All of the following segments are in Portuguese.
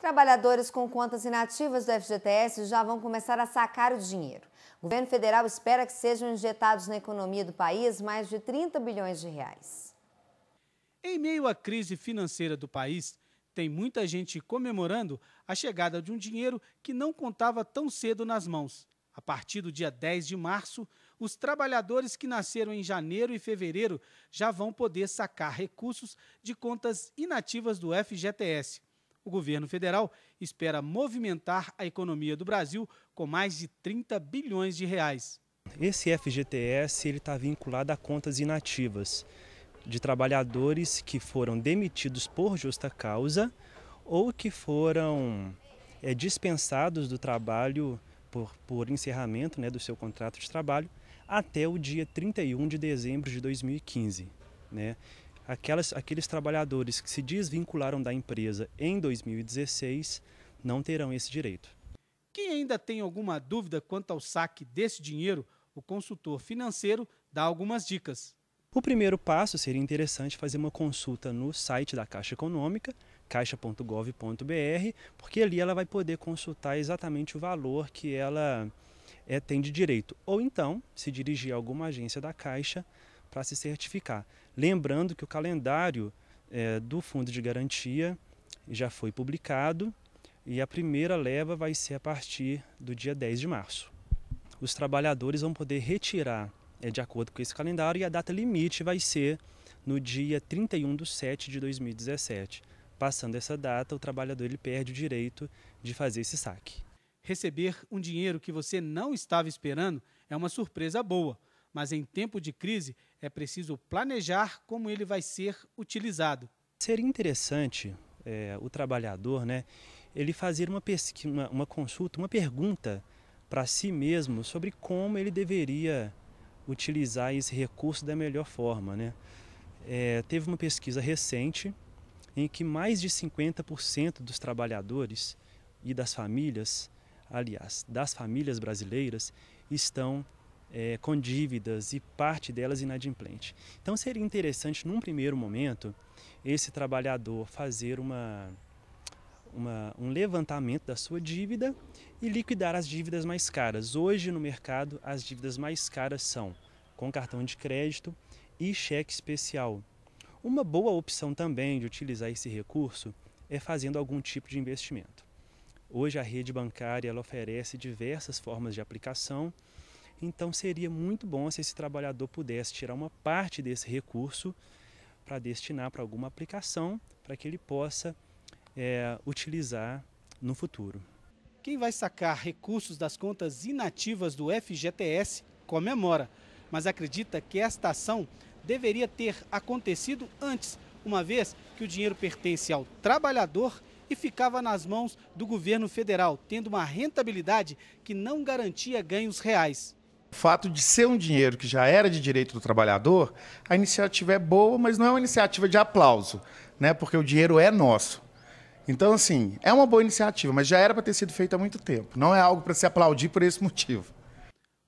Trabalhadores com contas inativas do FGTS já vão começar a sacar o dinheiro. O governo federal espera que sejam injetados na economia do país mais de 30 bilhões de reais. Em meio à crise financeira do país, tem muita gente comemorando a chegada de um dinheiro que não contava tão cedo nas mãos. A partir do dia 10 de março, os trabalhadores que nasceram em janeiro e fevereiro já vão poder sacar recursos de contas inativas do FGTS. O governo federal espera movimentar a economia do Brasil com mais de 30 bilhões de reais. Esse FGTS está vinculado a contas inativas de trabalhadores que foram demitidos por justa causa ou que foram é, dispensados do trabalho por, por encerramento né, do seu contrato de trabalho até o dia 31 de dezembro de 2015. Né? aquelas, aqueles trabalhadores que se desvincularam da empresa em 2016 não terão esse direito. Quem ainda tem alguma dúvida quanto ao saque desse dinheiro, o consultor financeiro dá algumas dicas. O primeiro passo seria interessante fazer uma consulta no site da Caixa Econômica, caixa.gov.br, porque ali ela vai poder consultar exatamente o valor que ela é, tem de direito. Ou então, se dirigir a alguma agência da Caixa para se certificar. Lembrando que o calendário é, do fundo de garantia já foi publicado e a primeira leva vai ser a partir do dia 10 de março. Os trabalhadores vão poder retirar é, de acordo com esse calendário e a data limite vai ser no dia 31 de setembro de 2017. Passando essa data, o trabalhador ele perde o direito de fazer esse saque. Receber um dinheiro que você não estava esperando é uma surpresa boa mas em tempo de crise é preciso planejar como ele vai ser utilizado. Seria interessante é, o trabalhador, né, ele fazer uma, pesquisa, uma, uma consulta, uma pergunta para si mesmo sobre como ele deveria utilizar esse recurso da melhor forma, né? É, teve uma pesquisa recente em que mais de 50% dos trabalhadores e das famílias, aliás, das famílias brasileiras, estão é, com dívidas e parte delas inadimplente. Então seria interessante, num primeiro momento, esse trabalhador fazer uma, uma, um levantamento da sua dívida e liquidar as dívidas mais caras. Hoje no mercado, as dívidas mais caras são com cartão de crédito e cheque especial. Uma boa opção também de utilizar esse recurso é fazendo algum tipo de investimento. Hoje a rede bancária ela oferece diversas formas de aplicação então seria muito bom se esse trabalhador pudesse tirar uma parte desse recurso para destinar para alguma aplicação para que ele possa é, utilizar no futuro. Quem vai sacar recursos das contas inativas do FGTS comemora, mas acredita que esta ação deveria ter acontecido antes, uma vez que o dinheiro pertence ao trabalhador e ficava nas mãos do governo federal, tendo uma rentabilidade que não garantia ganhos reais. O fato de ser um dinheiro que já era de direito do trabalhador, a iniciativa é boa, mas não é uma iniciativa de aplauso, né? porque o dinheiro é nosso. Então, assim, é uma boa iniciativa, mas já era para ter sido feita há muito tempo. Não é algo para se aplaudir por esse motivo.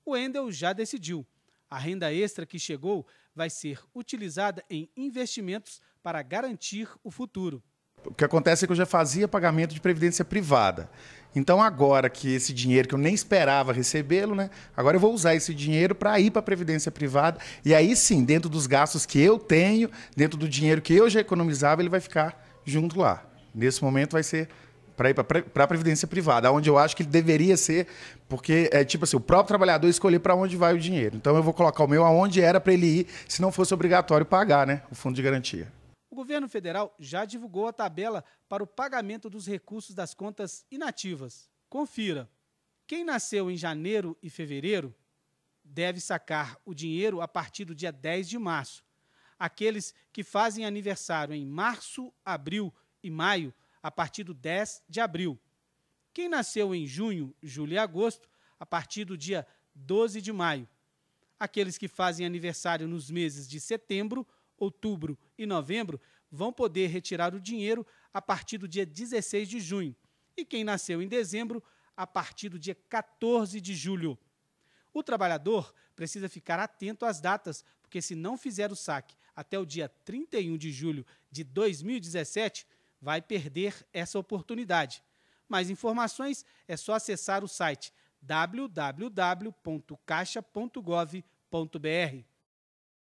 O Endel já decidiu. A renda extra que chegou vai ser utilizada em investimentos para garantir o futuro. O que acontece é que eu já fazia pagamento de previdência privada. Então, agora que esse dinheiro que eu nem esperava recebê-lo, né? Agora eu vou usar esse dinheiro para ir para a Previdência Privada. E aí sim, dentro dos gastos que eu tenho, dentro do dinheiro que eu já economizava, ele vai ficar junto lá. Nesse momento vai ser para ir para a Previdência Privada, onde eu acho que ele deveria ser, porque é tipo assim, o próprio trabalhador escolher para onde vai o dinheiro. Então eu vou colocar o meu aonde era para ele ir, se não fosse obrigatório pagar, né? O fundo de garantia governo federal já divulgou a tabela para o pagamento dos recursos das contas inativas. Confira. Quem nasceu em janeiro e fevereiro deve sacar o dinheiro a partir do dia 10 de março. Aqueles que fazem aniversário em março, abril e maio, a partir do 10 de abril. Quem nasceu em junho, julho e agosto, a partir do dia 12 de maio. Aqueles que fazem aniversário nos meses de setembro, outubro e novembro vão poder retirar o dinheiro a partir do dia 16 de junho. E quem nasceu em dezembro, a partir do dia 14 de julho. O trabalhador precisa ficar atento às datas, porque se não fizer o saque até o dia 31 de julho de 2017, vai perder essa oportunidade. Mais informações é só acessar o site www.caixa.gov.br.